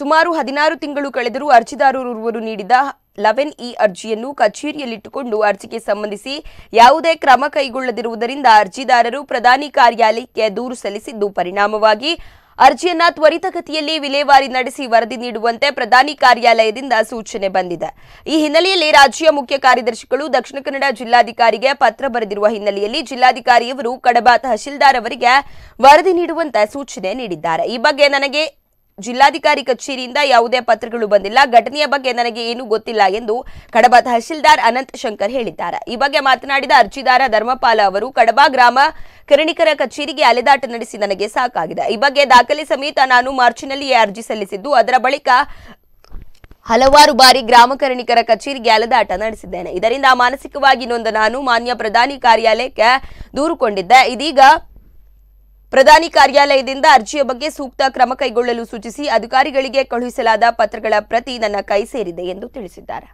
ಸುಮಾರು ಹದಿನಾರು ತಿಂಗಳು ಕಳೆದರೂ ಅರ್ಜಿದಾರರು ನೀಡಿದ ಲವೆನ್ ಇ ಅರ್ಜಿಯನ್ನು ಕಚೇರಿಯಲ್ಲಿಟ್ಟುಕೊಂಡು ಅರ್ಜಿಗೆ ಸಂಬಂಧಿಸಿ ಯಾವುದೇ ಕ್ರಮ ಕೈಗೊಳ್ಳದಿರುವುದರಿಂದ ಅರ್ಜಿದಾರರು ಪ್ರಧಾನಿ ಕಾರ್ಯಾಲಯಕ್ಕೆ ದೂರು ಸಲ್ಲಿಸಿದ್ದು ಪರಿಣಾಮವಾಗಿ ಅರ್ಜಿಯನ್ನ ತ್ವರಿತಗತಿಯಲ್ಲಿ ವಿಲೇವಾರಿ ನಡೆಸಿ ವರದಿ ನೀಡುವಂತೆ ಪ್ರಧಾನಿ ಕಾರ್ಯಾಲಯದಿಂದ ಸೂಚನೆ ಬಂದಿದೆ ಈ ಹಿನ್ನೆಲೆಯಲ್ಲಿ ರಾಜ್ಯ ಮುಖ್ಯ ಕಾರ್ಯದರ್ಶಿಗಳು ದಕ್ಷಿಣ ಕನ್ನಡ ಜಿಲ್ಲಾಧಿಕಾರಿಗೆ ಪತ್ರ ಬರೆದಿರುವ ಹಿನ್ನೆಲೆಯಲ್ಲಿ ಜಿಲ್ಲಾಧಿಕಾರಿಯವರು ಕಡಬ ತಹಶೀಲ್ದಾರ್ ಅವರಿಗೆ ವರದಿ ನೀಡುವಂತೆ ಸೂಚನೆ ನೀಡಿದ್ದಾರೆ ಈ ಬಗ್ಗೆ ನನಗೆ ಜಿಲ್ಲಾಧಿಕಾರಿ ಕಚೇರಿಯಿಂದ ಯಾವುದೇ ಪತ್ರಗಳು ಬಂದಿಲ್ಲ ಘಟನೆಯ ಬಗ್ಗೆ ನನಗೆ ಏನೂ ಗೊತ್ತಿಲ್ಲ ಎಂದು ಕಡಬ ತಹಶೀಲ್ದಾರ್ ಅನಂತ್ ಶಂಕರ್ ಹೇಳಿದ್ದಾರೆ ಈ ಬಗ್ಗೆ ಮಾತನಾಡಿದ ಅರ್ಜಿದಾರ ಧರ್ಮಪಾಲ ಅವರು ಕಡಬ ಗ್ರಾಮ ಕರಣಿಕರ ಕಚೇರಿಗೆ ಅಲೆದಾಟ ನಡೆಸಿ ನನಗೆ ಸಾಕಾಗಿದೆ ಈ ಬಗ್ಗೆ ದಾಖಲೆ ಸಮೇತ ನಾನು ಮಾರ್ಚ್ನಲ್ಲಿಯೇ ಅರ್ಜಿ ಸಲ್ಲಿಸಿದ್ದು ಅದರ ಬಳಿಕ ಹಲವಾರು ಬಾರಿ ಗ್ರಾಮ ಕರಣಿಕರ ಕಚೇರಿಗೆ ಅಲೆದಾಟ ನಡೆಸಿದ್ದೇನೆ ಇದರಿಂದ ಮಾನಸಿಕವಾಗಿ ನೊಂದ ನಾನು ಮಾನ್ಯ ಪ್ರಧಾನಿ ಕಾರ್ಯಾಲಯಕ್ಕೆ ದೂರುಕೊಂಡಿದ್ದೆ ಇದೀಗ ಪ್ರಧಾನಿ ಕಾರ್ಯಾಲಯದಿಂದ ಅರ್ಜಿಯ ಬಗ್ಗೆ ಸೂಕ್ತ ಕ್ರಮ ಕೈಗೊಳ್ಳಲು ಸೂಚಿಸಿ ಅಧಿಕಾರಿಗಳಿಗೆ ಕಳುಹಿಸಲಾದ ಪತ್ರಗಳ ಪ್ರತಿ ನನ್ನ ಕೈ ಸೇರಿದೆ ಎಂದು ತಿಳಿಸಿದ್ದಾರೆ